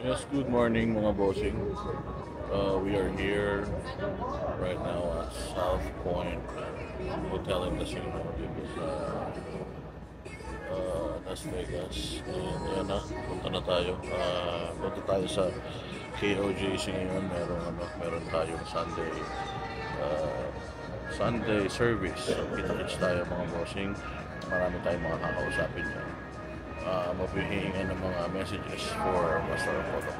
Yes, good morning mga bossing. Uh, we are here right now at South Point Hotel in the Sino. This is uh, uh, Las Vegas. And yan na, punta na tayo. Uh, punta tayo sa KOJC ngayon. Meron, ano, meron tayong Sunday uh, Sunday service. So, kita-kits tayo mga bossing. Marami tayong mga kakausapin yan uh, ah, mabihingan ng mga messages for photo Apollo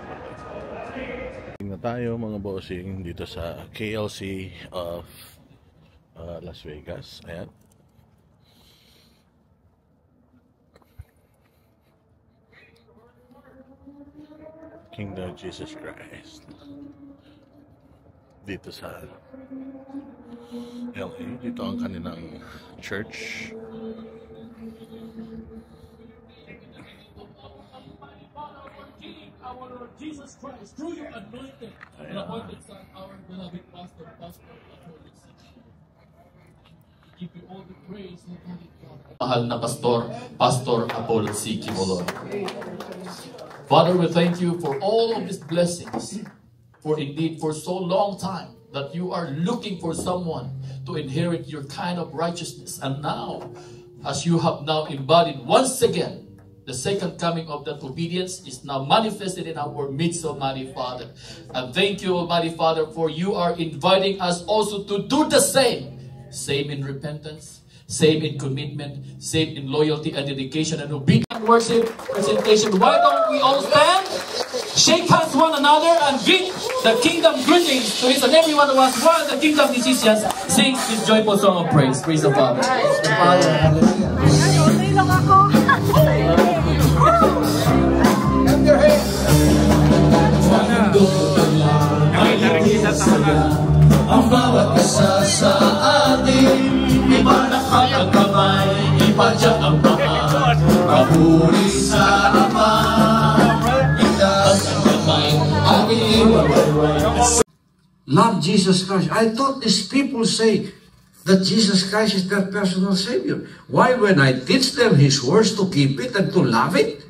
na tayo mga bossing dito sa KLC of uh, Las Vegas ayan Kingdom Jesus Christ dito sa LA dito ang kanilang church Jesus Christ, through your anointing, an appointed time hour will pastor, been of Holy you all the praise and Mahal na Pastor, Pastor Apol Sikimolo. Father, we thank you for all of these blessings. For indeed, for so long time, that you are looking for someone to inherit your kind of righteousness. And now, as you have now embodied once again the second coming of that obedience is now manifested in our midst, Almighty Father. And thank you, Almighty Father, for you are inviting us also to do the same. Same in repentance, same in commitment, same in loyalty and dedication and obedience. Worship presentation. Why don't we all stand, shake hands one another, and greet the kingdom greetings to each and every one of us. One of the kingdom musicians Sing this joyful song of praise. Praise the Father. Praise the Father. Ang bawat isa sa atin Iba kaya ang kamay, iba dyan ang paa Kapuri sa ama Itaas ang kamay, ating iwawayway Love Jesus Christ. I thought these people say that Jesus Christ is their personal Savior. Why when I teach them His words to keep it and to love it,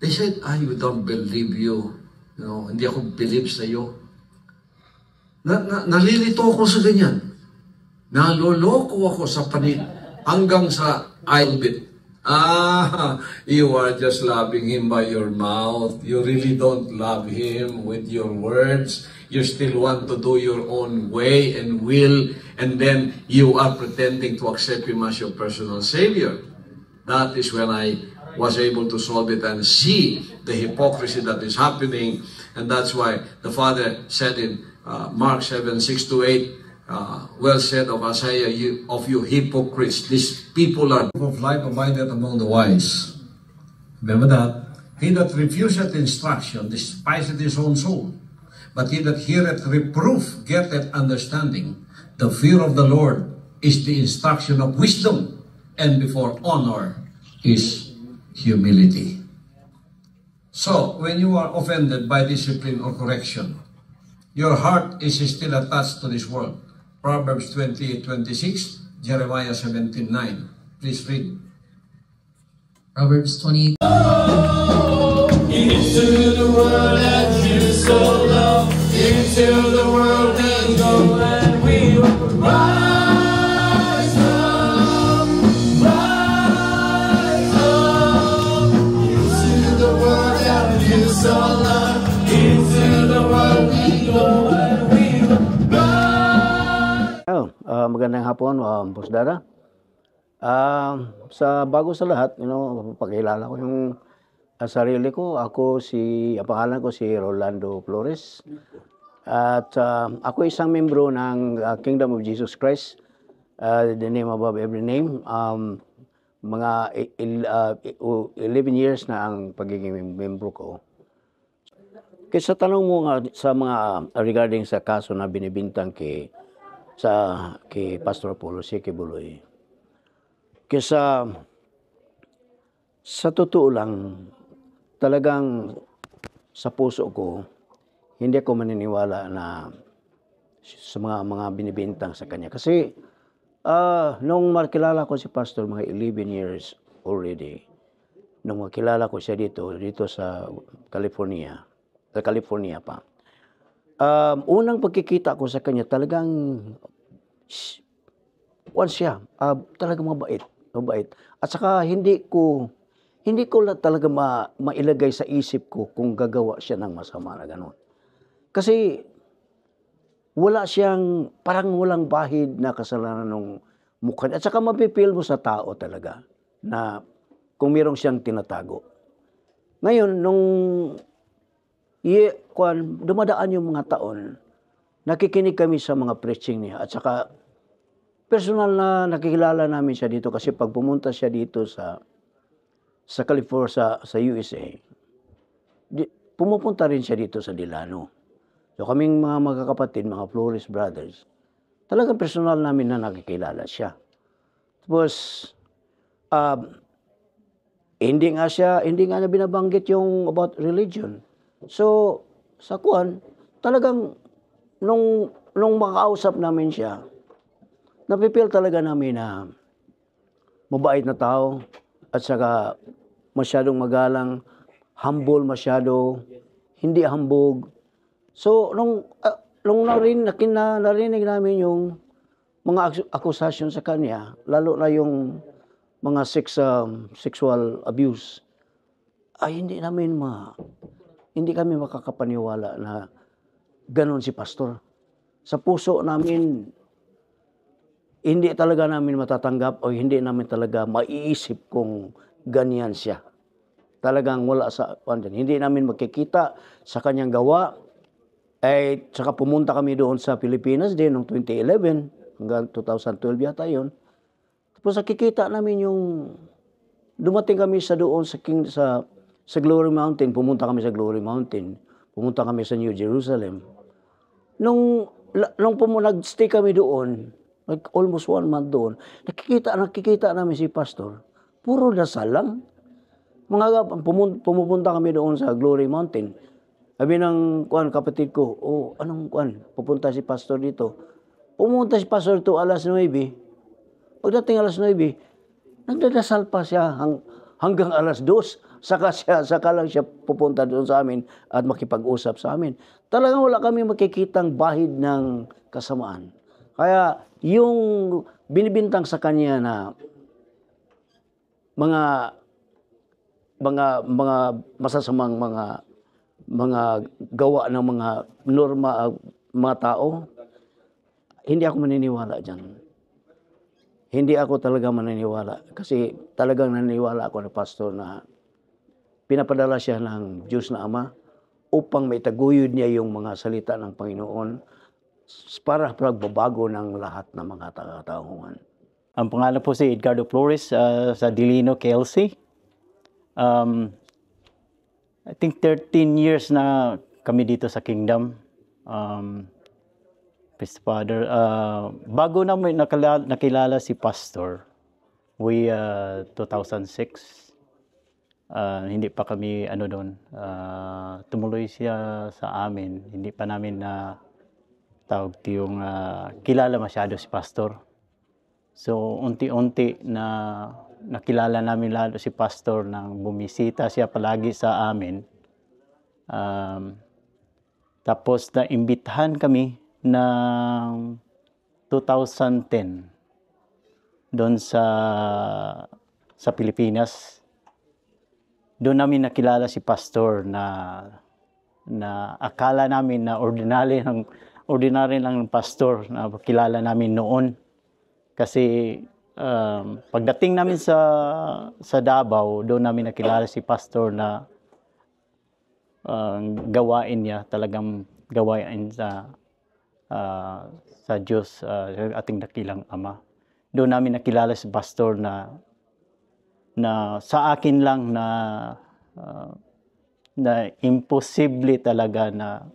they said, I ah, don't believe you. You know, hindi ako believe sa'yo. Na, na, nalilito ako sa ganyan. Naloloko ako sa panig hanggang sa I'll Ah, you are just loving Him by your mouth. You really don't love Him with your words. You still want to do your own way and will, and then you are pretending to accept Him as your personal Savior. That is when I was able to solve it and see the hypocrisy that is happening. And that's why the Father said in Uh, Mark 7, 6 to 8, uh, well said of Isaiah, you, of you hypocrites. These people are of life abided among the wise. Remember that. He that refuseth instruction despiseth his own soul. But he that heareth reproof getteth understanding. The fear of the Lord is the instruction of wisdom, and before honor is humility. So, when you are offended by discipline or correction, Your heart is still attached to this world. Proverbs 28, 26, Jeremiah 17, 9. Please read. Proverbs 28. Oh, into the world that you so love, into the world. magandang hapon, uh, Pusdara. Uh, ah, sa bago sa lahat, you know, pakilala ko yung uh, sarili ko. Ako si, ang pangalan ko si Rolando Flores. At uh, ako isang membro ng uh, Kingdom of Jesus Christ, uh, the name above every name. Um, mga il, uh, 11 years na ang pagiging membro ko. Kaya sa tanong mo nga sa mga uh, regarding sa kaso na binibintang kay sa kay Pastor Polo si Kibuloy. Kesa sa totoo lang, talagang sa puso ko, hindi ako maniniwala na sa mga mga binibintang sa kanya. Kasi uh, nung makilala ko si Pastor, mga 11 years already, nung makilala ko siya dito, dito sa California, sa California pa, um, unang pagkikita ko sa kanya, talagang one siya, uh, um, talagang mabait, mabait. At saka hindi ko hindi ko talaga ma, mailagay sa isip ko kung gagawa siya ng masama na ganun. Kasi wala siyang, parang walang bahid na kasalanan ng mukha. At saka mapipil mo sa tao talaga na kung mayroong siyang tinatago. Ngayon, nung Iye, kwan, dumadaan yung mga taon, nakikinig kami sa mga preaching niya. At saka, personal na nakikilala namin siya dito kasi pag pumunta siya dito sa sa California sa, sa USA, di, pumupunta rin siya dito sa Dilano. So kaming mga magkakapatid, mga Flores brothers, talagang personal namin na nakikilala siya. Tapos, um, uh, hindi nga siya, hindi nga niya binabanggit yung about religion. So, sa kuan, talagang nung nung makausap namin siya, napipil talaga namin na mabait na tao at saka masyadong magalang, humble masyado, hindi hambog. So, nung, uh, nung narin, na, narinig namin yung mga akusasyon sa kanya, lalo na yung mga sex, um, sexual abuse, ay hindi namin ma hindi kami makakapaniwala na ganun si pastor. Sa puso namin, hindi talaga namin matatanggap o hindi namin talaga maiisip kung ganyan siya. Talagang wala sa pandin. Hindi namin makikita sa kanyang gawa. Eh, saka pumunta kami doon sa Pilipinas din noong 2011 hanggang 2012 yata yon. Tapos nakikita namin yung dumating kami sa doon sa King sa sa Glory Mountain, pumunta kami sa Glory Mountain. Pumunta kami sa New Jerusalem. Nung, nung pumunag-stay kami doon, like almost one month doon, nakikita, nakikita namin si Pastor. Puro dasal lang. Mga pumupunta kami doon sa Glory Mountain. Sabi ng kuan, kapatid ko, oh, anong kuan, pupunta si pastor dito. Pumunta si pastor to alas 9. Pagdating alas 9, nagdadasal pa siya hang, hanggang alas 2. Saka, siya, saka lang siya pupunta doon sa amin at makipag-usap sa amin. Talagang wala kami makikitang bahid ng kasamaan. Kaya yung binibintang sa kanya na mga mga mga masasamang mga mga gawa ng mga norma uh, mga tao hindi ako maniniwala diyan hindi ako talaga maniniwala kasi talagang naniniwala ako na pastor na pinapadala siya ng Diyos na Ama upang maitaguyod niya yung mga salita ng Panginoon para pagbabago ng lahat ng mga katauhan. Ang pangalan po si Edgardo Flores uh, sa Dilino, Kelsey. Um, I think 13 years na kami dito sa Kingdom. Um, Praise Father. Uh, bago namin nakilala, nakilala si Pastor, we uh, ah, 2006, uh, hindi pa kami ano doon uh, tumuloy siya sa amin hindi pa namin na uh, tawag yung uh, ah, kilala masyado si pastor so unti-unti na nakilala namin lalo si pastor nang bumisita siya palagi sa amin um, tapos na imbitahan kami ng 2010 doon sa sa Pilipinas doon namin nakilala si pastor na na akala namin na ordinary ng ordinary lang ng pastor na kilala namin noon kasi um, pagdating namin sa sa Davao doon namin nakilala si pastor na uh, gawain niya talagang gawain sa uh, sa Diyos uh, ating dakilang ama doon namin nakilala si pastor na na sa akin lang na uh, na imposible talaga na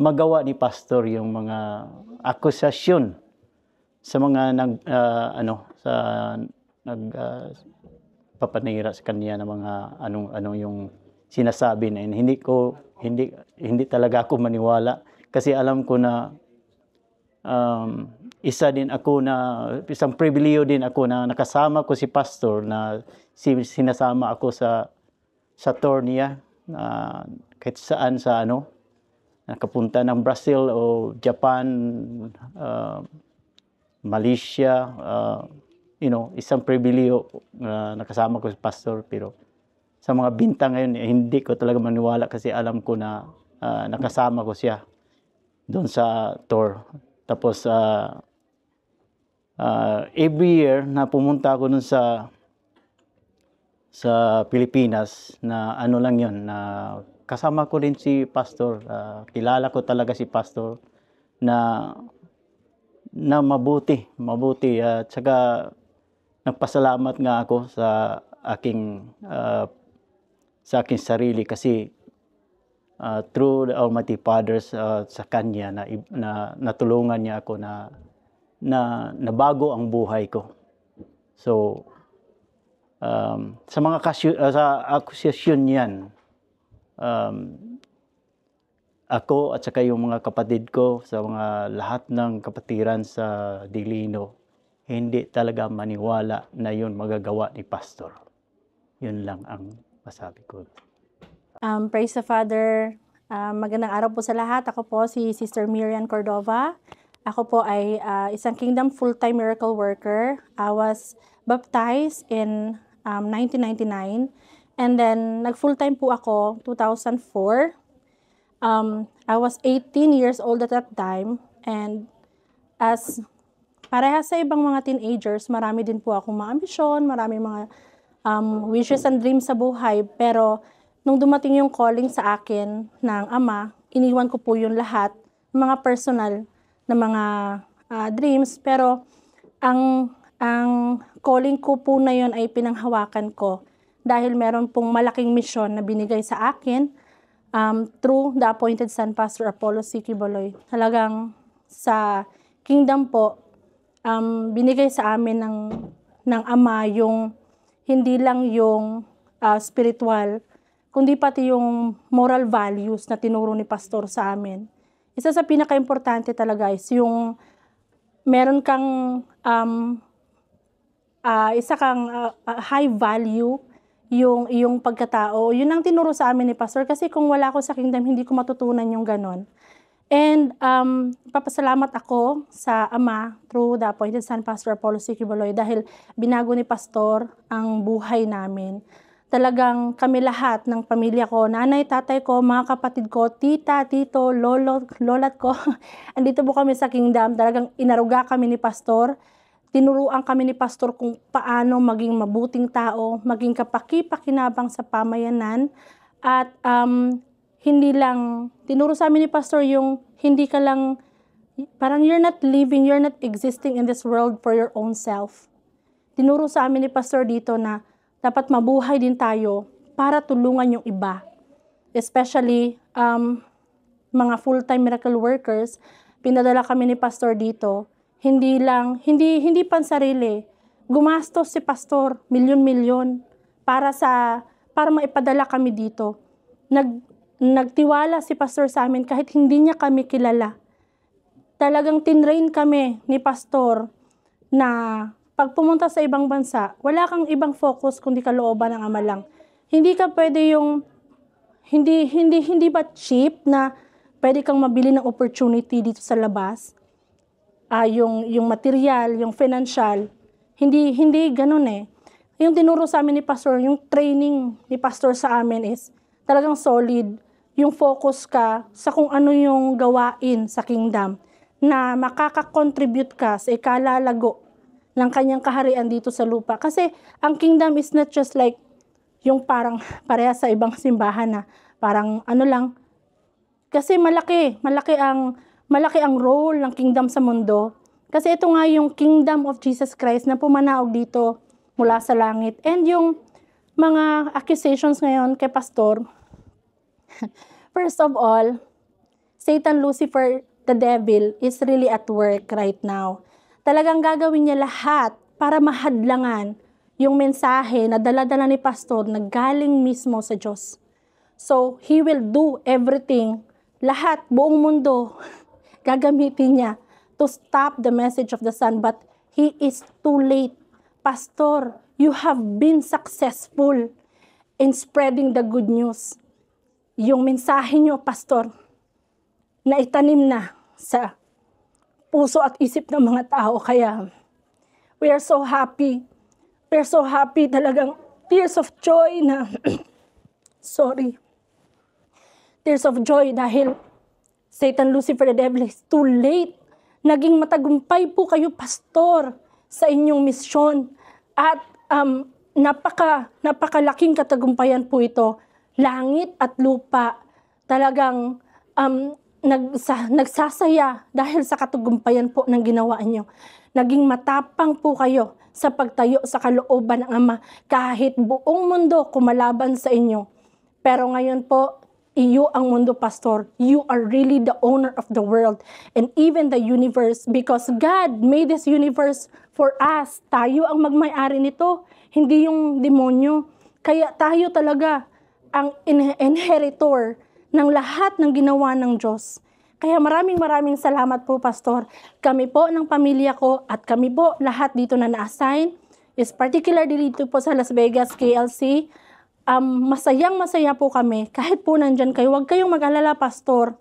magawa ni pastor yung mga akusasyon sa mga nag uh, ano sa nag uh, papanira sa kanya ng mga anong anong yung sinasabi na hindi ko hindi hindi talaga ako maniwala kasi alam ko na um, isa din ako na isang pribileyo din ako na nakasama ko si pastor na sinasama ako sa sa tour niya uh, kahit saan sa ano nakapunta ng Brazil o Japan uh, Malaysia uh, you know isang pribileyo uh, nakasama ko si pastor pero sa mga bintang ngayon hindi ko talaga maniwala kasi alam ko na uh, nakasama ko siya doon sa tour tapos uh, uh, every year na pumunta ako nun sa sa Pilipinas na ano lang yon na kasama ko din si pastor uh, kilala ko talaga si pastor na na mabuti mabuti at uh, saka nagpasalamat nga ako sa aking uh, sa aking sarili kasi uh, through the Almighty Father's uh, sa kanya na, na natulungan niya ako na na nabago ang buhay ko. So, um, sa mga kasy- uh, ah, sa akusasyon niyan, um, ako at saka yung mga kapatid ko sa mga lahat ng kapatiran sa Dilino, hindi talaga maniwala na yun magagawa ni pastor. Yun lang ang masabi ko. Um, praise the Father. Um, magandang araw po sa lahat. Ako po si Sister Miriam Cordova. Ako po ay uh, isang Kingdom full-time miracle worker. I was baptized in um, 1999. And then, nag full-time po ako 2004. Um, I was 18 years old at that time. And as parehas sa ibang mga teenagers, marami din po akong mga ambisyon, marami mga um, wishes and dreams sa buhay. Pero, nung dumating yung calling sa akin ng ama, iniwan ko po yung lahat, mga personal ng mga uh, dreams. Pero ang, ang calling ko po na yon ay pinanghawakan ko dahil meron pong malaking misyon na binigay sa akin um, through the appointed son, Pastor Apollo C. Kiboloy. Talagang sa kingdom po, um, binigay sa amin ng, ng Ama yung hindi lang yung uh, spiritual, kundi pati yung moral values na tinuro ni Pastor sa amin isa sa pinaka-importante talaga is yung meron kang um, uh, isa kang uh, high value yung yung pagkatao. Yun ang tinuro sa amin ni pastor kasi kung wala ako sa kingdom hindi ko matutunan yung ganon. And um, papasalamat ako sa Ama through the appointed son Pastor Apollo Sikibaloy dahil binago ni pastor ang buhay namin talagang kami lahat ng pamilya ko, nanay, tatay ko, mga kapatid ko, tita, tito, lolo, lolat ko, andito po kami sa kingdom, talagang inaruga kami ni pastor. Tinuruan kami ni pastor kung paano maging mabuting tao, maging kapaki-pakinabang sa pamayanan, at um, hindi lang, tinuro sa amin ni pastor yung hindi ka lang, parang you're not living, you're not existing in this world for your own self. Tinuro sa amin ni pastor dito na dapat mabuhay din tayo para tulungan yung iba. Especially, um, mga full-time miracle workers, pinadala kami ni pastor dito. Hindi lang, hindi, hindi pan sarili. Gumastos si pastor, milyon-milyon, para sa, para maipadala kami dito. Nag, nagtiwala si pastor sa amin kahit hindi niya kami kilala. Talagang tinrain kami ni pastor na pag pumunta sa ibang bansa, wala kang ibang focus kundi kalooban ng ama lang. Hindi ka pwede yung hindi hindi hindi ba cheap na pwede kang mabili ng opportunity dito sa labas? Ah, uh, yung yung material, yung financial, hindi hindi ganoon eh. Yung tinuro sa amin ni pastor, yung training ni pastor sa amin is talagang solid yung focus ka sa kung ano yung gawain sa kingdom na makaka-contribute ka sa ikalalago ng kanyang kaharian dito sa lupa. Kasi ang kingdom is not just like yung parang pareha sa ibang simbahan na parang ano lang. Kasi malaki, malaki ang malaki ang role ng kingdom sa mundo. Kasi ito nga yung kingdom of Jesus Christ na pumanaog dito mula sa langit. And yung mga accusations ngayon kay pastor, first of all, Satan, Lucifer, the devil is really at work right now talagang gagawin niya lahat para mahadlangan yung mensahe na daladala ni pastor na galing mismo sa Diyos. So, he will do everything, lahat, buong mundo, gagamitin niya to stop the message of the Son. But he is too late. Pastor, you have been successful in spreading the good news. Yung mensahe niyo, Pastor, na itanim na sa puso at isip ng mga tao. Kaya we are so happy. We are so happy talagang tears of joy na, sorry, tears of joy dahil Satan, Lucifer, the devil is too late. Naging matagumpay po kayo, pastor, sa inyong misyon. At um, napaka, napakalaking katagumpayan po ito. Langit at lupa talagang um, nagsa, nagsasaya dahil sa katugumpayan po ng ginawa niyo. Naging matapang po kayo sa pagtayo sa kalooban ng Ama kahit buong mundo kumalaban sa inyo. Pero ngayon po, iyo ang mundo, Pastor. You are really the owner of the world and even the universe because God made this universe for us. Tayo ang magmay-ari nito, hindi yung demonyo. Kaya tayo talaga ang inheritor ng lahat ng ginawa ng Diyos. Kaya maraming maraming salamat po, Pastor. Kami po ng pamilya ko at kami po lahat dito na na-assign is particularly dito po sa Las Vegas, KLC. Um, masayang masaya po kami. Kahit po nandyan kayo, huwag kayong mag-alala, Pastor.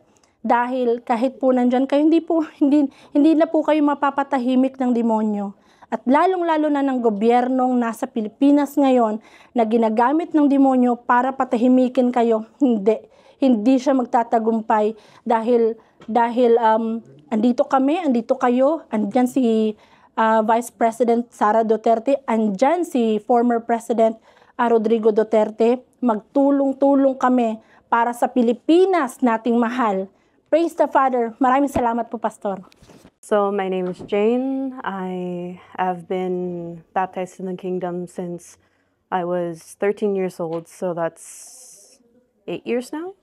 Dahil kahit po nandyan kayo, hindi, po, hindi, hindi na po kayo mapapatahimik ng demonyo. At lalong-lalo na ng gobyernong nasa Pilipinas ngayon na ginagamit ng demonyo para patahimikin kayo. Hindi hindi siya magtatagumpay dahil dahil um, andito kami, andito kayo, andyan si uh, Vice President Sara Duterte, andyan si former President uh, Rodrigo Duterte. Magtulong-tulong kami para sa Pilipinas nating mahal. Praise the Father. Maraming salamat po, Pastor. So, my name is Jane. I have been baptized in the kingdom since I was 13 years old, so that's eight years now.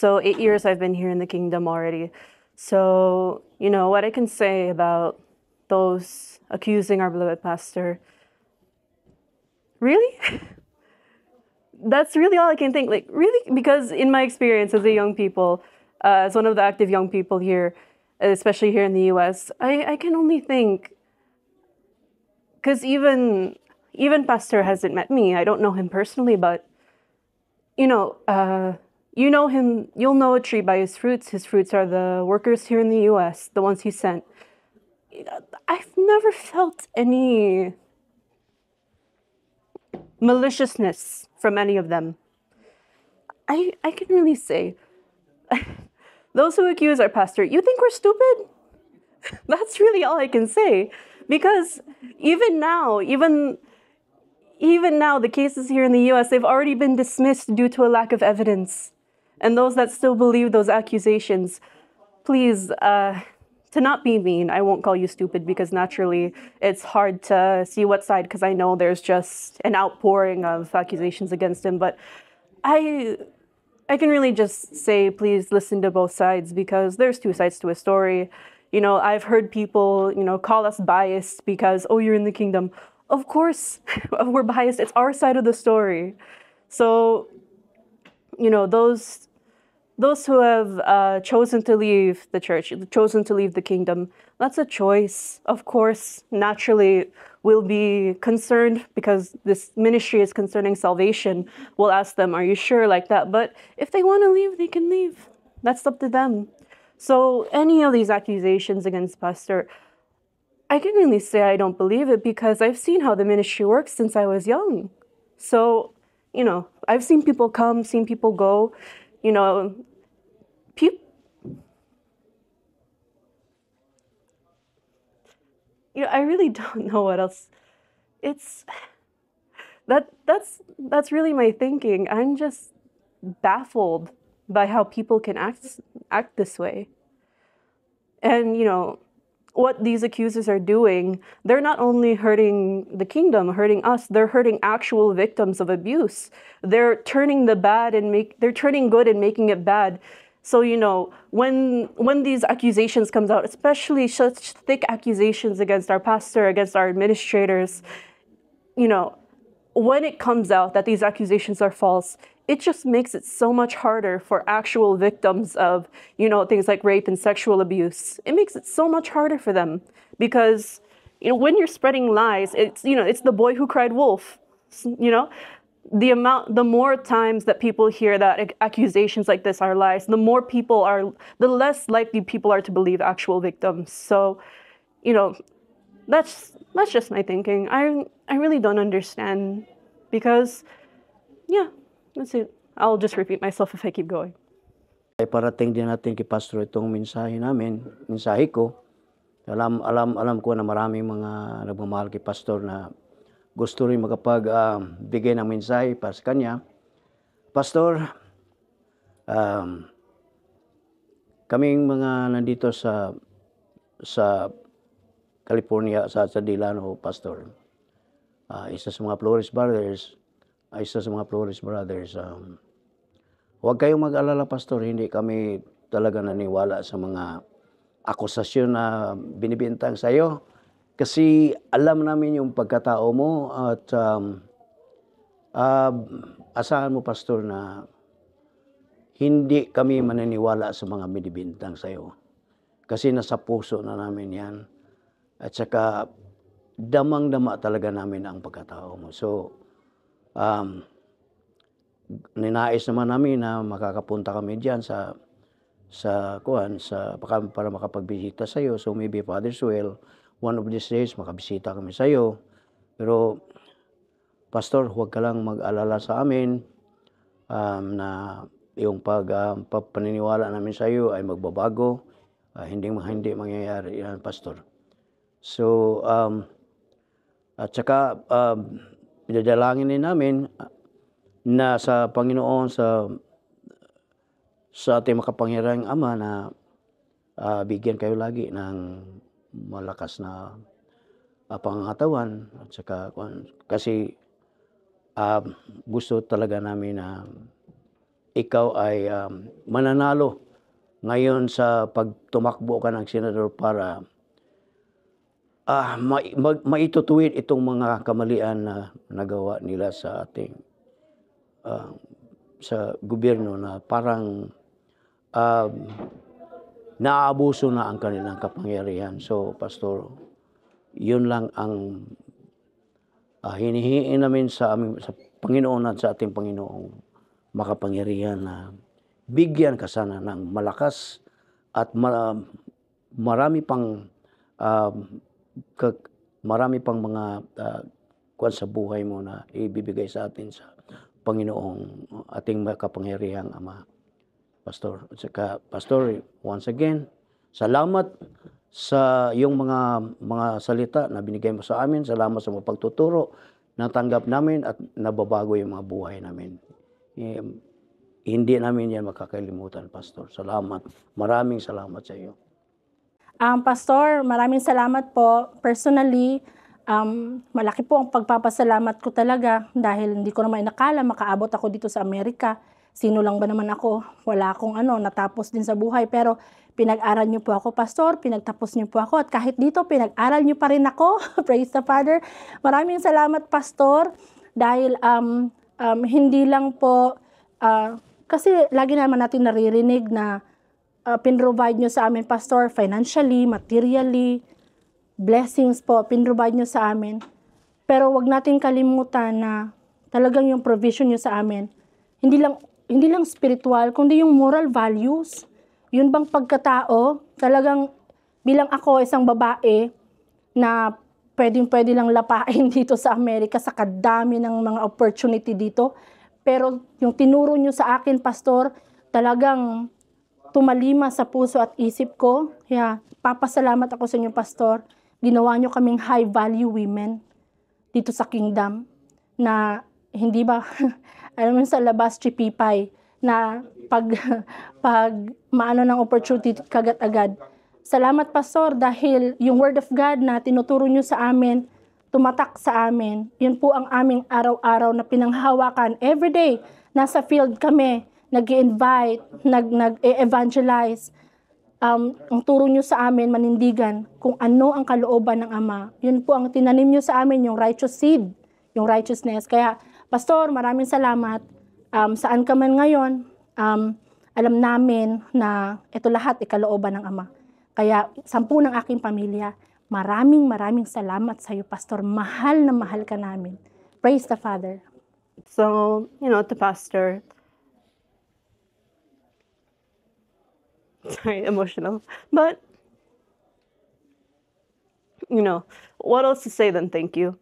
So, eight years I've been here in the kingdom already. So, you know, what I can say about those accusing our beloved pastor, really? That's really all I can think. Like, really? Because in my experience as a young people, uh, as one of the active young people here, especially here in the US, I, I can only think, because even even Pastor hasn't met me. I don't know him personally, but you know, uh, you know him, you'll know a tree by his fruits. His fruits are the workers here in the US, the ones he sent. I've never felt any maliciousness from any of them. I, I can really say, those who accuse our pastor, you think we're stupid? That's really all I can say. Because even now, even even now, the cases here in the US, they've already been dismissed due to a lack of evidence. And those that still believe those accusations, please, uh, to not be mean, I won't call you stupid because naturally it's hard to see what side because I know there's just an outpouring of accusations against him. But I, I can really just say, please listen to both sides because there's two sides to a story. You know, I've heard people, you know, call us biased because, oh, you're in the kingdom. Of course, we're biased. It's our side of the story. So, you know, those those who have uh, chosen to leave the church, chosen to leave the kingdom, that's a choice. Of course, naturally, we'll be concerned because this ministry is concerning salvation. We'll ask them, Are you sure like that? But if they want to leave, they can leave. That's up to them. So, any of these accusations against Pastor, I can really say I don't believe it because I've seen how the ministry works since I was young. So, you know, I've seen people come, seen people go you know, pu- you know, I really don't know what else. It's that that's that's really my thinking. I'm just baffled by how people can act act this way. And you know, what these accusers are doing, they're not only hurting the kingdom, hurting us, they're hurting actual victims of abuse. They're turning the bad and make they're turning good and making it bad. So you know, when when these accusations comes out, especially such thick accusations against our pastor, against our administrators, you know, when it comes out that these accusations are false, it just makes it so much harder for actual victims of, you know, things like rape and sexual abuse. It makes it so much harder for them because, you know, when you're spreading lies, it's, you know, it's the boy who cried wolf, you know? The amount, the more times that people hear that accusations like this are lies, the more people are, the less likely people are to believe actual victims. So, you know, that's that's just my thinking. I I really don't understand because, yeah. That's it. I'll just repeat myself if I keep going. Ay parating din natin kay Pastor itong mensahe namin, mensahe ko. Alam, alam, alam ko na maraming mga nagmamahal kay Pastor na gusto rin makapagbigay um, uh, ng mensahe para sa kanya. Pastor, um, kaming mga nandito sa sa California, sa, sa Dilano, oh, Pastor, uh, isa sa mga Flores Brothers, ay isa sa mga Flores Brothers, um, huwag kayong mag-alala, Pastor. Hindi kami talaga naniwala sa mga akusasyon na binibintang sa iyo. Kasi alam namin yung pagkatao mo at um, uh, asahan mo, Pastor, na hindi kami maniniwala sa mga binibintang sa iyo. Kasi nasa puso na namin yan. At saka damang-dama talaga namin ang pagkatao mo. So, um, ninais naman namin na makakapunta kami diyan sa sa kuan sa para, para makapagbisita sa iyo so maybe Father Suel one of these days makabisita kami sa iyo pero pastor huwag ka lang mag-alala sa amin um, na yung pag uh, ah, paniniwala namin sa iyo ay magbabago uh, hindi hindi mangyayari yan pastor so um, at saka um, pinadalangin din namin na sa Panginoon sa sa ating makapangyarihang Ama na uh, bigyan kayo lagi ng malakas na uh, pangangatawan at saka kasi uh, gusto talaga namin na ikaw ay um, mananalo ngayon sa pagtumakbo ka ng senador para uh, ma- ma- maitutuwid itong mga kamalian na nagawa nila sa ating uh, sa gobyerno na parang uh, naabuso na ang kanilang kapangyarihan. So, Pastor, yun lang ang uh, ah, hinihiin namin sa, aming, sa Panginoon at sa ating Panginoong makapangyarihan na bigyan ka sana ng malakas at mar- marami pang uh, marami pang mga uh, ah, kwan sa buhay mo na ibibigay sa atin sa Panginoong ah, ating makapangyarihang Ama. Pastor, saka, Pastor, once again, salamat sa yung mga mga salita na binigay mo sa amin. Salamat sa mga pagtuturo na tanggap namin at nababago yung mga buhay namin. Eh, hindi namin yan makakalimutan, Pastor. Salamat. Maraming salamat sa iyo. Um, Pastor, maraming salamat po. Personally, um, malaki po ang pagpapasalamat ko talaga dahil hindi ko naman inakala makaabot ako dito sa Amerika. Sino lang ba naman ako? Wala akong ano, natapos din sa buhay. Pero pinag-aral niyo po ako, Pastor. Pinagtapos niyo po ako. At kahit dito, pinag-aral niyo pa rin ako. Praise the Father. Maraming salamat, Pastor. Dahil um, um, hindi lang po, uh, kasi lagi naman natin naririnig na uh, pinrovide nyo sa amin, Pastor, financially, materially, blessings po, pinrovide nyo sa amin. Pero wag natin kalimutan na talagang yung provision nyo sa amin, hindi lang, hindi lang spiritual, kundi yung moral values. Yun bang pagkatao, talagang bilang ako isang babae na pwedeng-pwede lang lapain dito sa Amerika sa kadami ng mga opportunity dito. Pero yung tinuro nyo sa akin, Pastor, talagang tumalima sa puso at isip ko. Yeah, papasalamat ako sa inyo, Pastor. Ginawa niyo kaming high-value women dito sa kingdom na hindi ba, alam mo sa labas, chipipay, na pag, pag maano ng opportunity kagat-agad. Salamat, Pastor, dahil yung Word of God na tinuturo niyo sa amin, tumatak sa amin. Yun po ang aming araw-araw na pinanghawakan. Every day, nasa field kami nag-invite, nag nag-evangelize. Um, ang turo nyo sa amin, manindigan, kung ano ang kalooban ng Ama. Yun po ang tinanim nyo sa amin, yung righteous seed, yung righteousness. Kaya, Pastor, maraming salamat. Um, saan ka man ngayon, um, alam namin na ito lahat ay kalooban ng Ama. Kaya, sampu ng aking pamilya, maraming maraming salamat sa iyo, Pastor. Mahal na mahal ka namin. Praise the Father. So, you know, the pastor, sorry, emotional. But, you know, what else to say than thank you?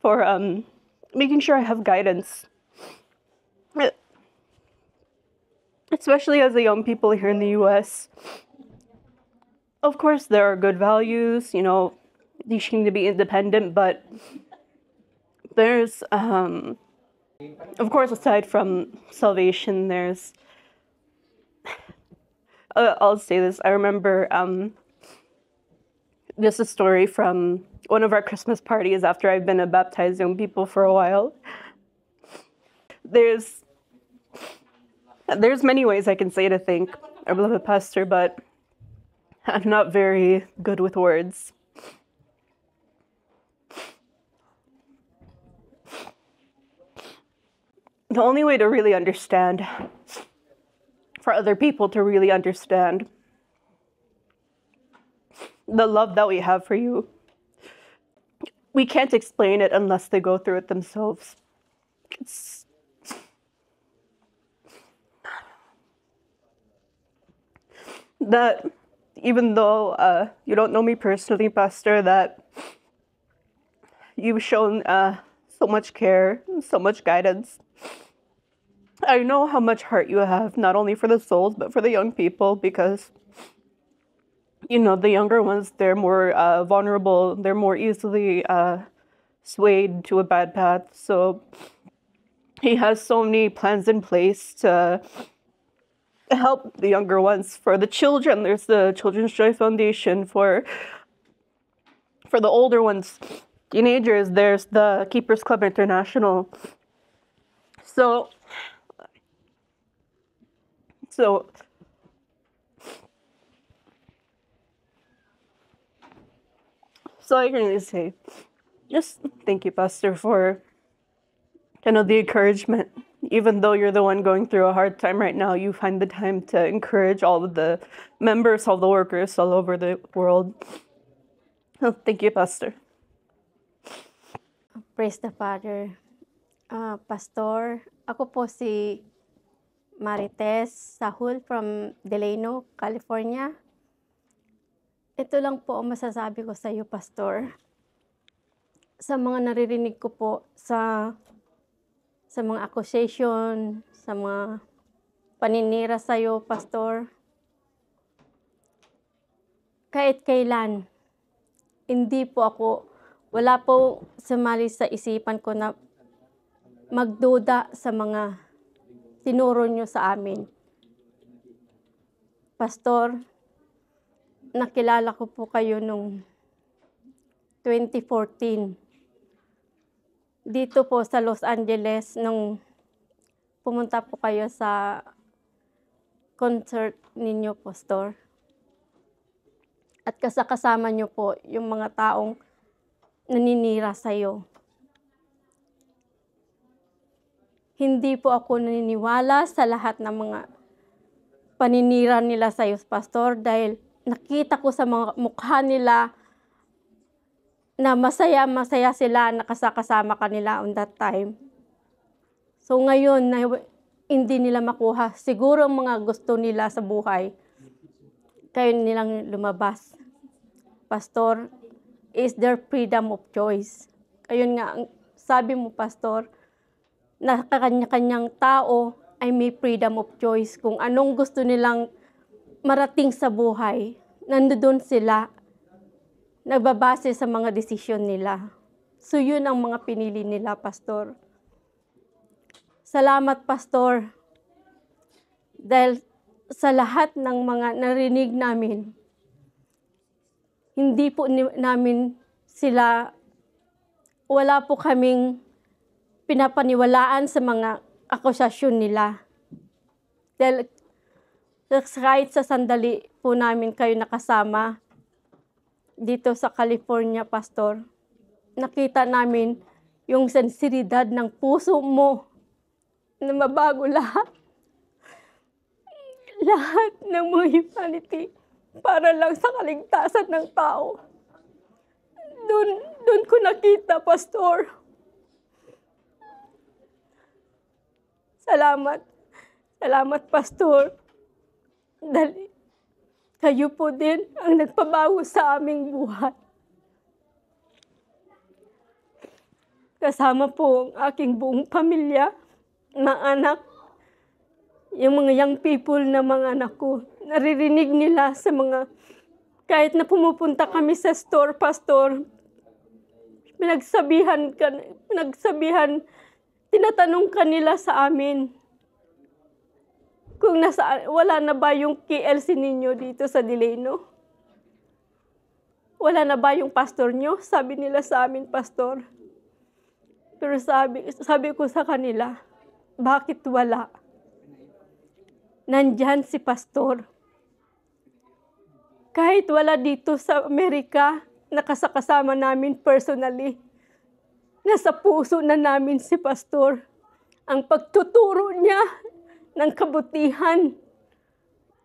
For um, making sure I have guidance. Especially as a young people here in the US. Of course, there are good values, you know, teaching to be independent, but there's um, of course, aside from salvation, there's. I'll say this. I remember um, this a story from one of our Christmas parties after I've been a baptized young people for a while. There's there's many ways I can say to thank our beloved pastor, but I'm not very good with words. the only way to really understand, for other people to really understand the love that we have for you, we can't explain it unless they go through it themselves. It's that even though uh, you don't know me personally, Pastor, that you've shown uh, so much care, so much guidance, I know how much heart you have, not only for the souls, but for the young people, because, you know, the younger ones, they're more uh, vulnerable, they're more easily uh, swayed to a bad path. So he has so many plans in place to help the younger ones. For the children, there's the Children's Joy Foundation. For for the older ones, teenagers, there's the Keepers Club International. So so so I can really say just thank you, Pastor, for you know the encouragement. Even though you're the one going through a hard time right now, you find the time to encourage all of the members, all the workers all over the world. Oh, thank you, Pastor. Praise the Father. Uh, Pastor, ako po si Marites Sahul from Delano, California. Ito lang po ang masasabi ko sa iyo, Pastor. Sa mga naririnig ko po sa sa mga accusation, sa mga paninira sa iyo, Pastor. Kahit kailan, hindi po ako, wala po sumali sa isipan ko na magduda sa mga tinuro nyo sa amin. Pastor, nakilala ko po kayo nung 2014. Dito po sa Los Angeles, nung pumunta po kayo sa concert ninyo, Pastor. At kasakasama nyo po yung mga taong naninira sa'yo. Hindi po ako naniniwala sa lahat ng mga paninira nila sa iyo, pastor dahil nakita ko sa mga mukha nila na masaya-masaya sila nakasakasama kanila on that time. So ngayon, na hindi nila makuha. Siguro mga gusto nila sa buhay, kayo nilang lumabas. Pastor, is there freedom of choice. Ayun nga, sabi mo, Pastor, na kanya-kanyang tao ay may freedom of choice kung anong gusto nilang marating sa buhay. Nandoon sila, nagbabase sa mga desisyon nila. So yun ang mga pinili nila, Pastor. Salamat, Pastor. Dahil sa lahat ng mga narinig namin, hindi po namin sila, wala po kaming pinapaniwalaan sa mga akusasyon nila. Dahil kahit sa sandali po namin kayo nakasama dito sa California, Pastor, nakita namin yung sinsiridad ng puso mo na mabago lahat. Lahat ng mga humanity para lang sa kaligtasan ng tao. Doon, doon ko nakita, Pastor. Pastor Salamat. Salamat, Pastor. Dali. Kayo po din ang nagpabago sa aming buhay. Kasama po ang aking buong pamilya, mga anak, yung mga young people na mga anak ko. Naririnig nila sa mga, kahit na pumupunta kami sa store, pastor, pinagsabihan, pinagsabihan, tinatanong kanila sa amin kung nasa, wala na ba yung KLC ninyo dito sa Dileno? Wala na ba yung pastor nyo? Sabi nila sa amin, pastor. Pero sabi, sabi ko sa kanila, bakit wala? Nandyan si pastor. Kahit wala dito sa Amerika, nakasakasama namin personally Nasa puso na namin si Pastor ang pagtuturo niya ng kabutihan,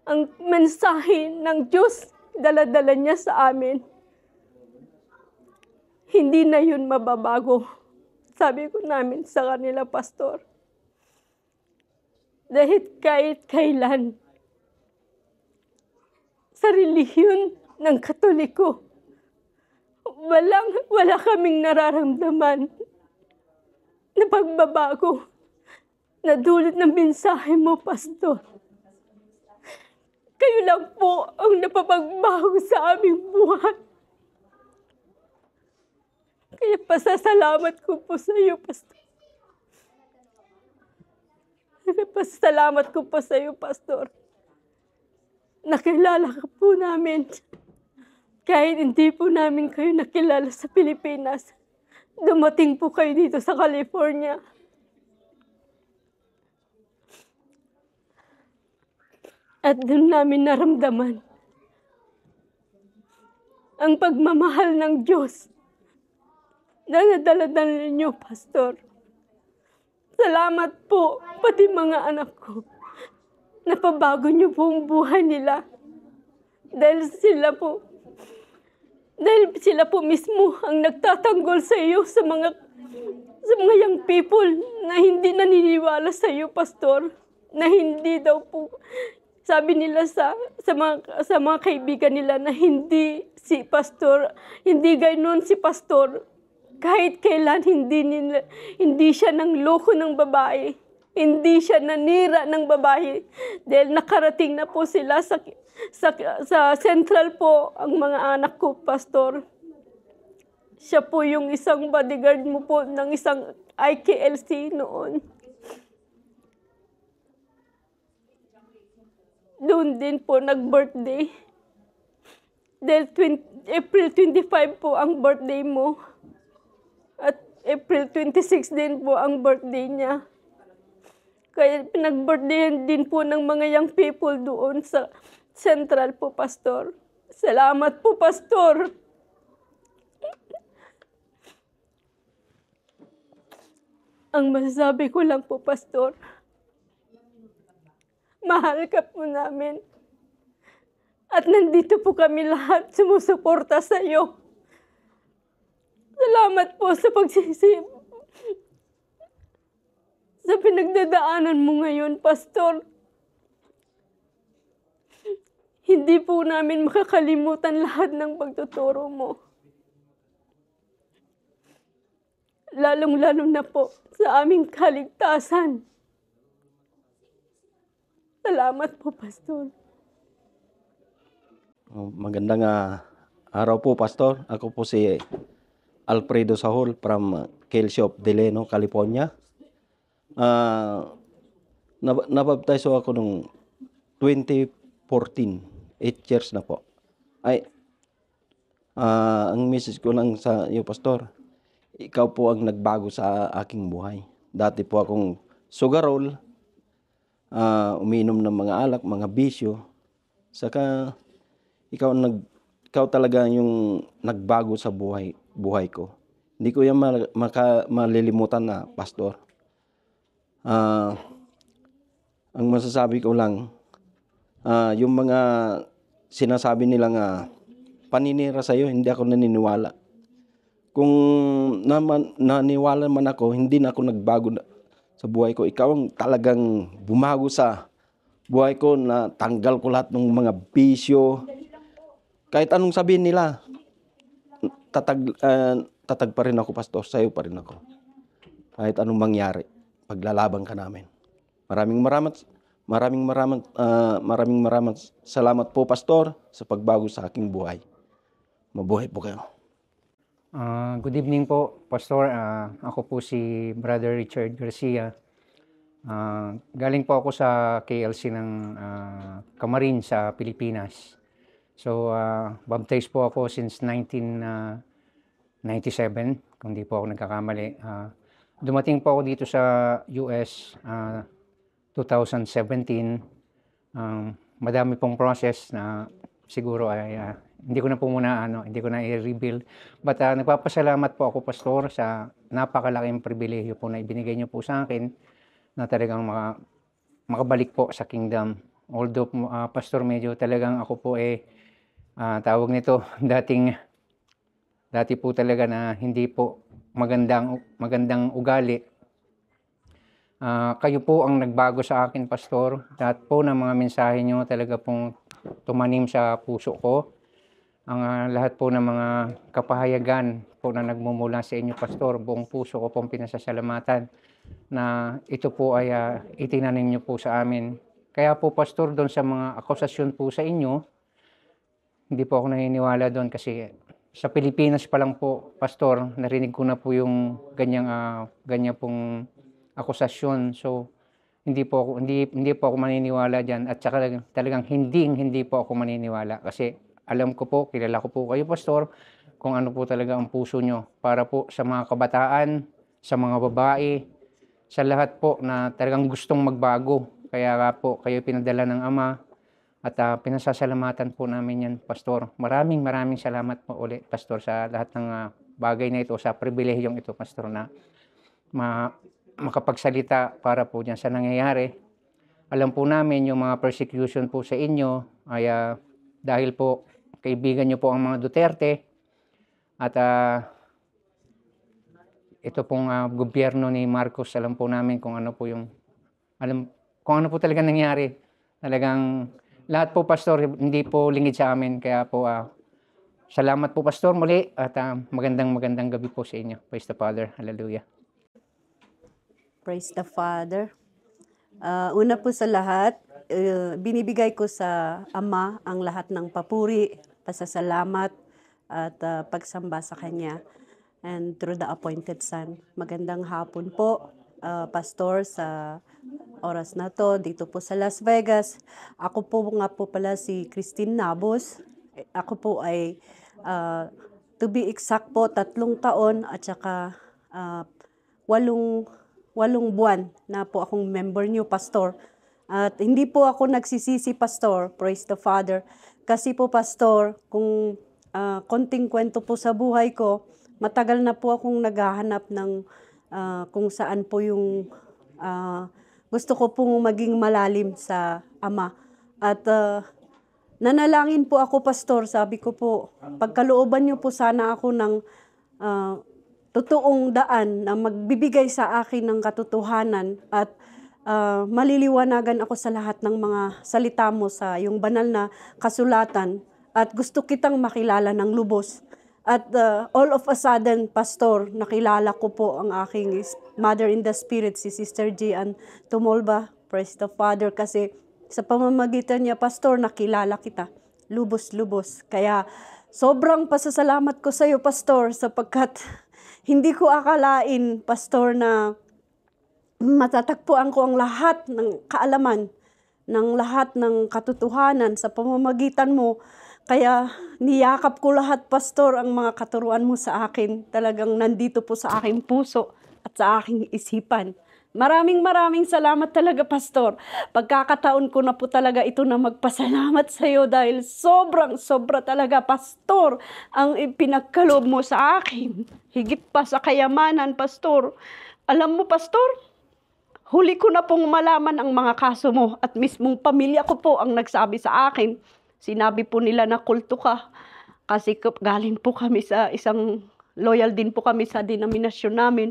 ang mensahe ng Diyos daladala niya sa amin. Hindi na yun mababago. Sabi ko namin sa kanila, Pastor. Dahil kahit kailan, sa relihiyon ng Katoliko, walang, wala kaming nararamdaman na pagbabago na dulot ng mensahe mo, Pastor. Kayo lang po ang napapagbago sa aming buhay. Kaya pasasalamat ko po sa iyo, Pastor. Kaya pasasalamat ko po sa iyo, Pastor. Nakilala ka po namin. Kahit hindi po namin kayo nakilala sa Pilipinas, dumating po kayo dito sa California. At doon namin naramdaman ang pagmamahal ng Diyos na nadala ninyo, Pastor. Salamat po, pati mga anak ko. Napabago niyo po ang buhay nila. Dahil sila po, dahil sila po mismo ang nagtatanggol sa iyo sa mga sa mga young people na hindi naniniwala sa iyo, Pastor. Na hindi daw po sabi nila sa sa mga, sa mga kaibigan nila na hindi si pastor, hindi ganoon si pastor kahit kailan hindi nila, hindi siya ng loko ng babae hindi siya nanira ng babae dahil nakarating na po sila sa, sa, sa central po ang mga anak ko, Pastor. Siya po yung isang bodyguard mo po ng isang IKLC noon. Doon din po nag-birthday. Dahil 20, April 25 po ang birthday mo. At April 26 din po ang birthday niya. Kaya pinag-birthdayan din po ng mga young people doon sa Central po, Pastor. Salamat po, Pastor. Ang masasabi ko lang po, Pastor, mahal ka po namin. At nandito po kami lahat sumusuporta sa iyo. Salamat po sa pagsisip sa pinagdadaanan mo ngayon, Pastor. Hindi po namin makakalimutan lahat ng pagtuturo mo. Lalong-lalo na po sa aming kaligtasan. Salamat po, Pastor. Oh, magandang uh, araw po, Pastor. Ako po si Alfredo Sahol from Calcio of Deleno, California uh, nabaptize ako nung 2014. 8 years na po. Ay, uh, ang message ko lang sa iyo, Pastor, ikaw po ang nagbago sa aking buhay. Dati po akong sugarol, uh, ah, uminom ng mga alak, mga bisyo. Saka, ikaw, nag, ikaw talaga yung nagbago sa buhay, buhay ko. Hindi ko yan maka, na, Pastor uh, ang masasabi ko lang, uh, yung mga sinasabi nila uh, paninira sa'yo, hindi ako naniniwala. Kung naman, naniwala man ako, hindi na ako nagbago na sa buhay ko. Ikaw ang talagang bumago sa buhay ko na tanggal ko lahat ng mga bisyo. Kahit anong sabihin nila, tatag, uh, tatag pa rin ako, pastor, sa'yo pa rin ako. Kahit anong mangyari paglalaban ka namin. Maraming maramat, maraming maramat, uh, maraming maramat salamat po, Pastor, sa pagbago sa aking buhay. Mabuhay po kayo. Uh, good evening po, Pastor. Uh, ako po si Brother Richard Garcia. Uh, galing po ako sa KLC ng uh, Kamarin sa Pilipinas. So, uh, baptized po ako since 1997, kung di po ako nagkakamali. Uh, Dumating po ako dito sa US uh, 2017. Um, madami pong process na siguro ay uh, hindi ko na po muna ano, hindi ko na i rebuild But uh, nagpapasalamat po ako pastor sa napakalaking pribilehyo po na ibinigay niyo po sa akin na talagang maka, makabalik po sa kingdom. Although uh, pastor medyo talagang ako po eh uh, tawag nito dating dati po talaga na hindi po magandang, magandang ugali. Uh, kayo po ang nagbago sa akin, Pastor. Lahat po ng mga mensahe nyo talaga pong tumanim sa puso ko. Ang uh, lahat po ng mga kapahayagan po na nagmumula sa inyo, Pastor, buong puso ko pong pinasasalamatan na ito po ay uh, itinanim nyo po sa amin. Kaya po, Pastor, doon sa mga akusasyon po sa inyo, hindi po ako naniniwala doon kasi sa Pilipinas pa lang po, Pastor, narinig ko na po yung ganyang, uh, ganyang pong akusasyon. So, hindi po ako hindi hindi po ako maniniwala diyan at saka talagang, talagang hindi hindi po ako maniniwala kasi alam ko po kilala ko po kayo pastor kung ano po talaga ang puso nyo para po sa mga kabataan sa mga babae sa lahat po na talagang gustong magbago kaya po kayo pinadala ng ama at uh, pinasasalamatan po namin yan, Pastor. Maraming maraming salamat po ulit, Pastor, sa lahat ng uh, bagay na ito, sa pribilehyong ito, Pastor, na ma makapagsalita para po dyan sa nangyayari. Alam po namin yung mga persecution po sa inyo ay uh, dahil po kaibigan nyo po ang mga Duterte at uh, ito pong uh, gobyerno ni Marcos, alam po namin kung ano po yung alam kung ano po talaga nangyari. Talagang lahat po pastor hindi po lingid sa amin kaya po uh, salamat po pastor muli at uh, magandang magandang gabi po sa inyo. Praise the Father. Hallelujah. Praise the Father. Uh, una po sa lahat, uh, binibigay ko sa Ama ang lahat ng papuri, pasasalamat at uh, pagsamba sa Kanya and through the appointed Son. Magandang hapon po uh, pastor sa oras na to dito po sa Las Vegas. Ako po nga po pala si Christine Nabos. Eh, ako po ay uh, to be exact po tatlong taon at saka uh, walong walong buwan na po akong member niyo pastor. At hindi po ako nagsisisi pastor, praise the Father. Kasi po pastor, kung uh, konting kwento po sa buhay ko, matagal na po akong naghahanap ng uh, kung saan po yung uh, gusto ko pong maging malalim sa Ama. At uh, nanalangin po ako, Pastor. Sabi ko po, pagkalooban niyo po sana ako ng uh, totoong daan na magbibigay sa akin ng katotohanan at uh, maliliwanagan ako sa lahat ng mga salita mo sa yung banal na kasulatan at gusto kitang makilala ng lubos. At uh, all of a sudden, Pastor, nakilala ko po ang aking mother in the spirit, si Sister Gian Tumolba. Praise the Father kasi sa pamamagitan niya, Pastor, nakilala kita. Lubos-lubos. Kaya sobrang pasasalamat ko sa iyo, Pastor, sapagkat hindi ko akalain, Pastor, na matatagpuan ko ang lahat ng kaalaman, ng lahat ng katotohanan sa pamamagitan mo kaya niyakap ko lahat, Pastor, ang mga katuruan mo sa akin. Talagang nandito po sa aking puso at sa aking isipan. Maraming maraming salamat talaga, Pastor. Pagkakataon ko na po talaga ito na magpasalamat sa iyo dahil sobrang sobra talaga, Pastor, ang pinagkalob mo sa akin. Higit pa sa kayamanan, Pastor. Alam mo, Pastor, huli ko na pong malaman ang mga kaso mo at mismong pamilya ko po ang nagsabi sa akin Sinabi po nila na kulto ka. Kasi galing po kami sa isang, loyal din po kami sa denominasyon namin.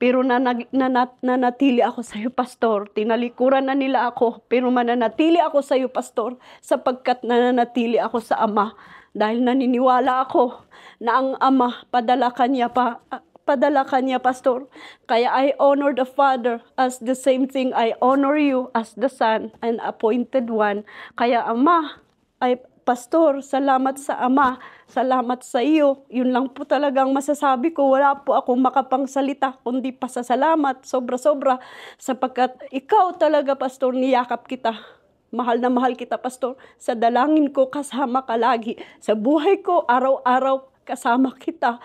Pero nananatili na, na, na, ako sa iyo, Pastor. Tinalikuran na nila ako, pero mananatili ako sa iyo, Pastor, sapagkat nananatili ako sa Ama. Dahil naniniwala ako na ang Ama, padala kanya pa, ah, padala kanya, Pastor. Kaya I honor the Father as the same thing I honor you as the Son and appointed one. Kaya Ama, ay Pastor, salamat sa Ama, salamat sa iyo. Yun lang po talagang masasabi ko. Wala po akong makapangsalita kundi pasasalamat, sobra-sobra, sapagkat ikaw talaga, Pastor, niyakap kita. Mahal na mahal kita, Pastor. Sa dalangin ko, kasama ka lagi. Sa buhay ko, araw-araw, kasama kita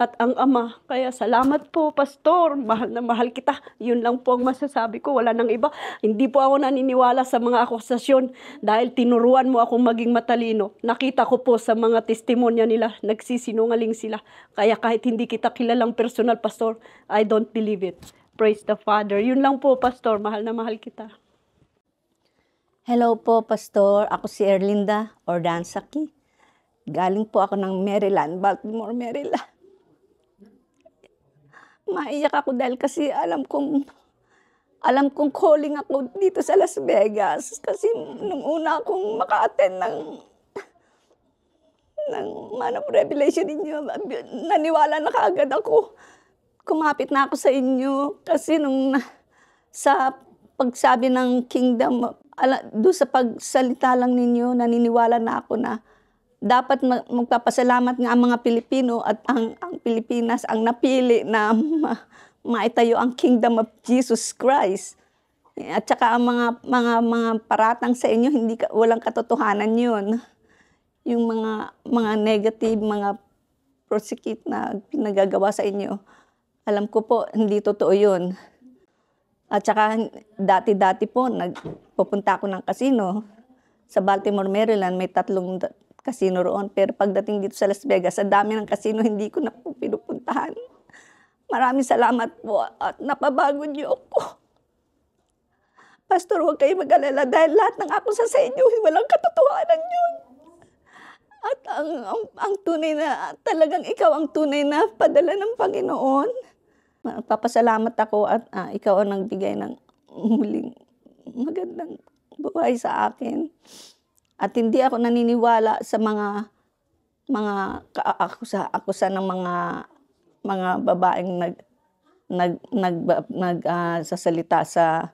at ang Ama. Kaya salamat po, Pastor. Mahal na mahal kita. Yun lang po ang masasabi ko. Wala nang iba. Hindi po ako naniniwala sa mga akusasyon dahil tinuruan mo akong maging matalino. Nakita ko po sa mga testimonya nila, nagsisinungaling sila. Kaya kahit hindi kita kilalang personal, Pastor, I don't believe it. Praise the Father. Yun lang po, Pastor. Mahal na mahal kita. Hello po, Pastor. Ako si Erlinda Ordansaki. Galing po ako ng Maryland, Baltimore, Maryland maiyak ako dahil kasi alam kong alam kong calling ako dito sa Las Vegas kasi nung una akong maka-attend ng ng man of revelation ninyo, naniwala na kaagad ako. Kumapit na ako sa inyo kasi nung sa pagsabi ng kingdom, ala, doon sa pagsalita lang ninyo, naniniwala na ako na dapat magpapasalamat nga ang mga Pilipino at ang, ang Pilipinas ang napili na ma, maitayo ang kingdom of Jesus Christ. At saka ang mga mga mga paratang sa inyo hindi walang katotohanan 'yun. Yung mga mga negative mga prosecute na pinagagawa sa inyo. Alam ko po hindi totoo 'yun. At saka dati-dati po nagpupunta ako ng casino sa Baltimore, Maryland, may tatlong casino roon. Pero pagdating dito sa Las Vegas, sa dami ng casino, hindi ko na po pinupuntahan. Maraming salamat po at napabago niyo ako. Pastor, huwag kayo mag-alala dahil lahat ng ako sa inyo, walang katotohanan yun. At ang, ang, ang tunay na, talagang ikaw ang tunay na padala ng Panginoon. Papasalamat ako at ah, ikaw ang nagbigay ng muling magandang buhay sa akin. At hindi ako naniniwala sa mga mga kaakusa akusa ng mga mga babaeng nag nag nag, nag uh, sasalita sa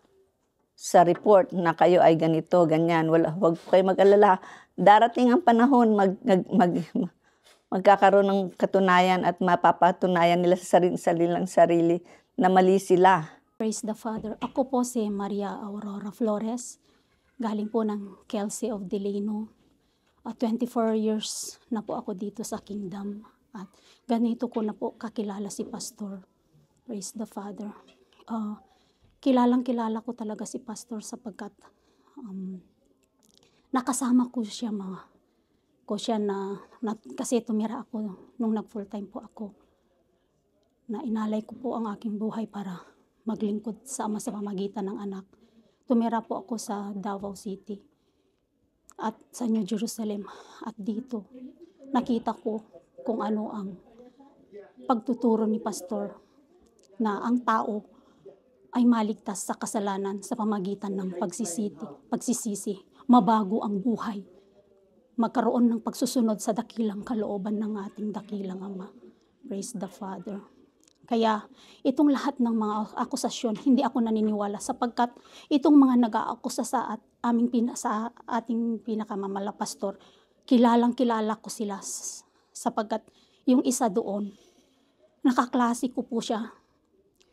sa report na kayo ay ganito, ganyan, wala wag kayo mag-alala. Darating ang panahon mag, mag, mag magkakaroon ng katunayan at mapapatunayan nila sa sarili, sarilang sarili na mali sila. Praise the Father. Ako po si Maria Aurora Flores. Galing po ng Kelsey of Delano. At 24 years na po ako dito sa kingdom. At ganito ko na po kakilala si Pastor. Praise the Father. Uh, kilalang kilala ko talaga si Pastor sapagkat um, nakasama ko siya mga ko siya na, na kasi tumira ako nung nag full time po ako na inalay ko po ang aking buhay para maglingkod sa ama sa pamagitan ng anak tumira po ako sa Davao City at sa New Jerusalem at dito nakita ko kung ano ang pagtuturo ni pastor na ang tao ay maligtas sa kasalanan sa pamagitan ng pagsisiti, pagsisisi, mabago ang buhay, magkaroon ng pagsusunod sa dakilang kalooban ng ating dakilang Ama. Praise the Father. Kaya itong lahat ng mga akusasyon, hindi ako naniniwala sapagkat itong mga nag-aakusa sa at, aming pina, sa ating pinakamamala pastor, kilalang kilala ko sila sapagkat yung isa doon, nakaklasiko po siya.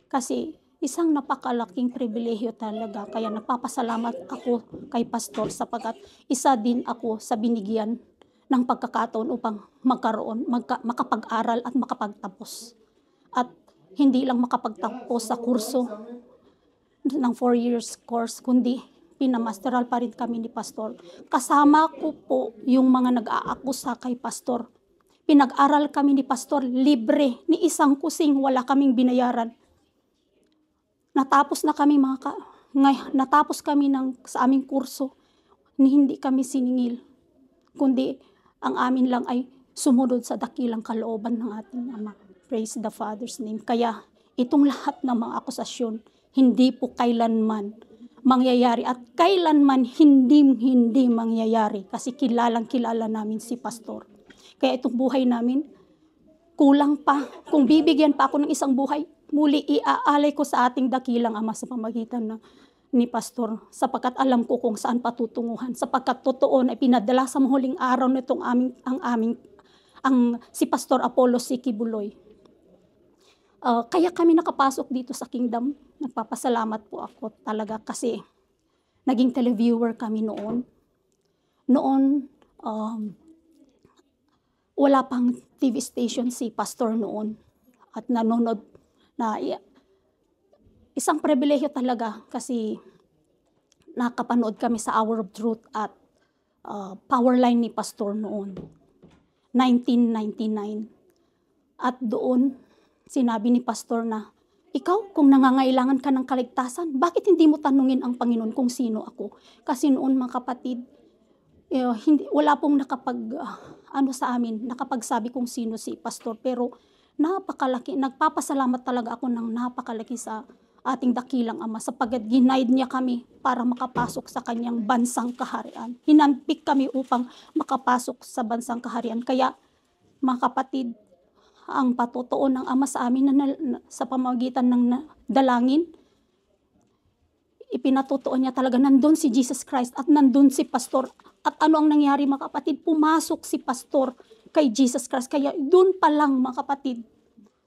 Kasi isang napakalaking pribilehyo talaga kaya napapasalamat ako kay pastor sapagkat isa din ako sa binigyan ng pagkakataon upang magkaroon, magka, makapag-aral at makapagtapos. At hindi lang makapagtapos sa kurso ng 4 years course, kundi pinamasteral pa rin kami ni Pastor. Kasama ko po yung mga nag-aakusa kay Pastor. Pinag-aral kami ni Pastor libre, ni isang kusing, wala kaming binayaran. Natapos na kami mga ka, ngay, natapos kami ng, sa aming kurso, ni hindi kami siningil, kundi ang amin lang ay sumunod sa dakilang kalooban ng ating Ama praise the Father's name. Kaya itong lahat ng mga akusasyon, hindi po kailanman mangyayari at kailanman hindi hindi mangyayari kasi kilalang kilala namin si pastor. Kaya itong buhay namin, kulang pa. Kung bibigyan pa ako ng isang buhay, muli iaalay ko sa ating dakilang ama sa pamagitan na ni Pastor sapagkat alam ko kung saan patutunguhan sapagkat totoo na pinadala sa muling araw nitong aming ang aming ang si Pastor Apollo Sikibuloy Uh, kaya kami nakapasok dito sa kingdom. Nagpapasalamat po ako talaga kasi naging televiewer kami noon. Noon, um, wala pang TV station si pastor noon. At nanonood na isang pribilehyo talaga kasi nakapanood kami sa Hour of Truth at uh, ah, Powerline ni pastor noon. 1999. At doon, Sinabi ni pastor na, ikaw, kung nangangailangan ka ng kaligtasan, bakit hindi mo tanungin ang Panginoon kung sino ako? Kasi noon mga kapatid, eh, hindi, wala pong nakapag, uh, ano sa amin, nakapagsabi kung sino si pastor. Pero napakalaki, nagpapasalamat talaga ako ng napakalaki sa ating dakilang ama sapagat ginaid niya kami para makapasok sa kanyang bansang kaharian. Hinampik kami upang makapasok sa bansang kaharian. Kaya, mga kapatid, ang patotoo ng Ama sa amin na, na, sa pamamagitan ng na, dalangin. Ipinatutuo niya talaga, nandun si Jesus Christ at nandun si Pastor. At ano ang nangyari mga kapatid? Pumasok si Pastor kay Jesus Christ. Kaya doon pa lang mga kapatid,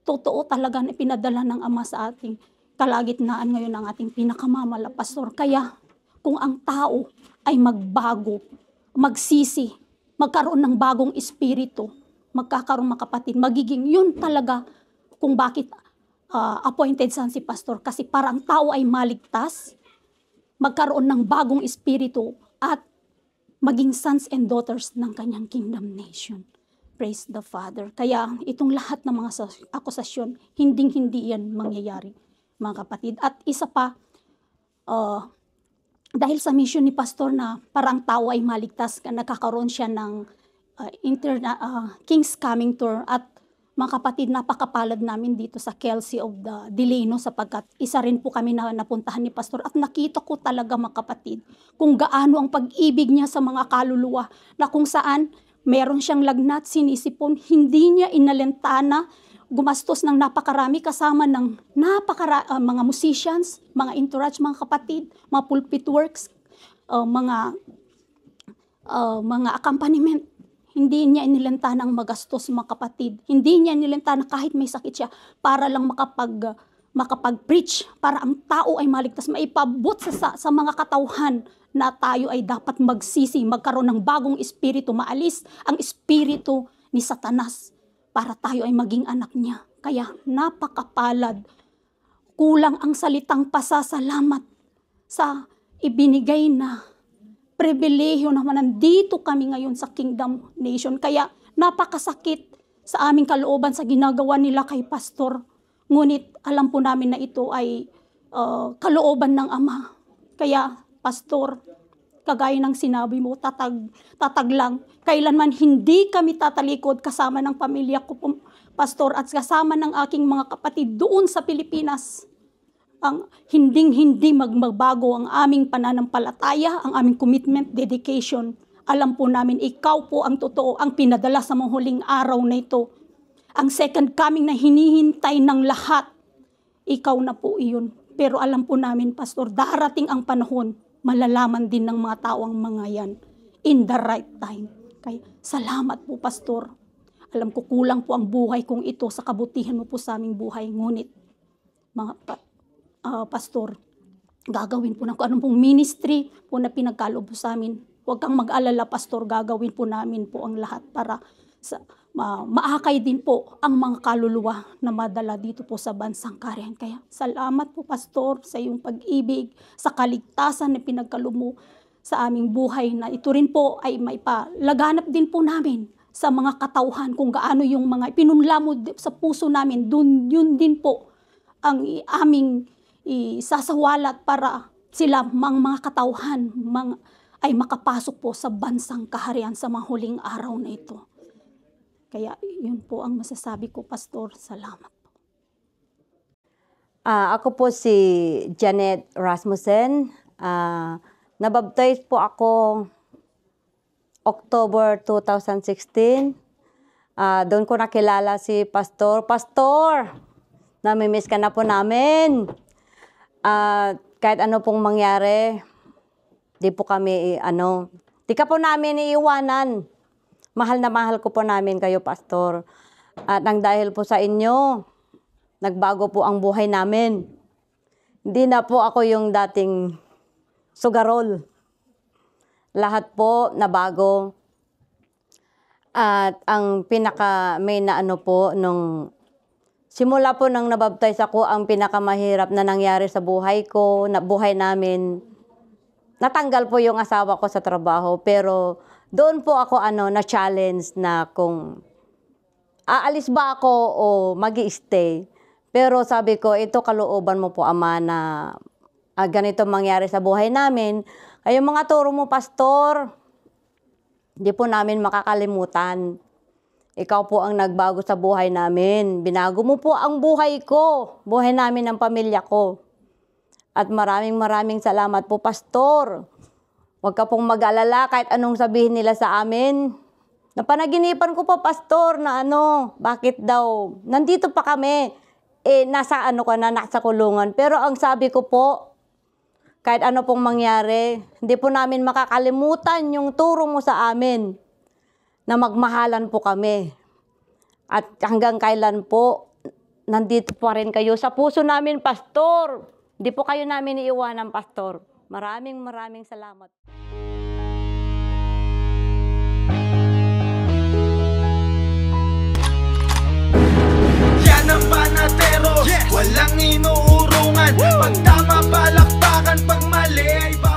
totoo talaga na ipinadala ng Ama sa ating kalagitnaan ngayon ng ating pinakamamala, Pastor. Kaya kung ang tao ay magbago, magsisi, magkaroon ng bagong espiritu, magkakaroon mga magiging yun talaga kung bakit uh, appointed saan si pastor. Kasi para ang tao ay maligtas, magkaroon ng bagong espiritu at maging sons and daughters ng kanyang kingdom nation. Praise the Father. Kaya itong lahat ng mga akusasyon, hinding-hindi yan mangyayari, mga kapatid. At isa pa, uh, dahil sa mission ni Pastor na parang tao ay maligtas, nakakaroon siya ng uh, interna- uh, uh, King's Coming Tour at mga kapatid, napakapalad namin dito sa Kelsey of the Delano sapagkat isa rin po kami na napuntahan ni Pastor at nakita ko talaga mga kapatid kung gaano ang pag-ibig niya sa mga kaluluwa na kung saan meron siyang lagnat, sinisipon, hindi niya inalentana, gumastos ng napakarami kasama ng napakara uh, mga musicians, mga entourage, mga kapatid, mga pulpit works, uh, mga uh, mga accompaniment hindi niya inilantahan ang magastos mga kapatid. Hindi niya inilantahan na kahit may sakit siya para lang makapag makapag-preach para ang tao ay maligtas, maipabot sa, sa, sa mga katauhan na tayo ay dapat magsisi, magkaroon ng bagong espiritu, maalis ang espiritu ni Satanas para tayo ay maging anak niya. Kaya napakapalad, kulang ang salitang pasasalamat sa ibinigay na pribilehyo naman nandito kami ngayon sa Kingdom Nation. Kaya napakasakit sa aming kalooban sa ginagawa nila kay pastor. Ngunit alam po namin na ito ay uh, kalooban ng Ama. Kaya pastor, kagaya ng sinabi mo, tatag, tatag lang. Kailanman hindi kami tatalikod kasama ng pamilya ko, po, pastor, at kasama ng aking mga kapatid doon sa Pilipinas ang hinding-hindi magbabago ang aming pananampalataya, ang aming commitment, dedication. Alam po namin, ikaw po ang totoo, ang pinadala sa mong huling araw na ito. Ang second coming na hinihintay ng lahat, ikaw na po iyon. Pero alam po namin, Pastor, darating ang panahon, malalaman din ng mga tao ang mga yan in the right time. Kaya salamat po, Pastor. Alam ko kulang po ang buhay kong ito sa kabutihan mo po sa aming buhay. Ngunit, mga uh, pastor. Gagawin po ng anong pong ministry po na pinagkaloob sa amin. Huwag kang mag-alala, pastor, gagawin po namin po ang lahat para sa, ma- maakay din po ang mga kaluluwa na madala dito po sa bansang karihan. Kaya salamat po, pastor, sa iyong pag-ibig, sa kaligtasan na pinagkalumo sa aming buhay na ito rin po ay may palaganap din po namin sa mga katauhan kung gaano yung mga pinunla sa puso namin, dun, yun din po ang aming isasawalat para sila mang mga katauhan mang, ay makapasok po sa bansang kaharian sa mga huling araw na ito. Kaya yun po ang masasabi ko, Pastor. Salamat po. Uh, ako po si Janet Rasmussen. Uh, ah, nababtize po ako October 2016. Uh, ah, doon ko nakilala si Pastor. Pastor, namimiss ka na po namin uh, kahit ano pong mangyari, di po kami, ano, di ka po namin iiwanan. Mahal na mahal ko po namin kayo, Pastor. At nang dahil po sa inyo, nagbago po ang buhay namin. Hindi na po ako yung dating sugarol. Lahat po nabago. At ang pinaka may na ano po nung Simula po nang nabaptize ako, ang pinakamahirap na nangyari sa buhay ko, na buhay namin, natanggal po yung asawa ko sa trabaho. Pero doon po ako ano, na-challenge na kung aalis ba ako o mag stay Pero sabi ko, ito kalooban mo po, Ama, na ah, ganito mangyari sa buhay namin. Ay, yung mga turo mo, Pastor, hindi po namin makakalimutan. Ikaw po ang nagbago sa buhay namin. Binago mo po ang buhay ko, buhay namin ng pamilya ko. At maraming maraming salamat po, Pastor. Huwag ka pong mag-alala kahit anong sabihin nila sa amin. Napanaginipan ko po, Pastor, na ano, bakit daw? Nandito pa kami. Eh, nasa ano ka na, nasa kulungan. Pero ang sabi ko po, kahit ano pong mangyari, hindi po namin makakalimutan yung turo mo sa amin na magmahalan po kami. At hanggang kailan po, nandito pa rin kayo sa puso namin, Pastor. Hindi po kayo namin iiwanan, Pastor. Maraming maraming salamat. Yan ang panatero, yes! walang inuurungan. Woo! Pag tama, palakpakan, pag mali ay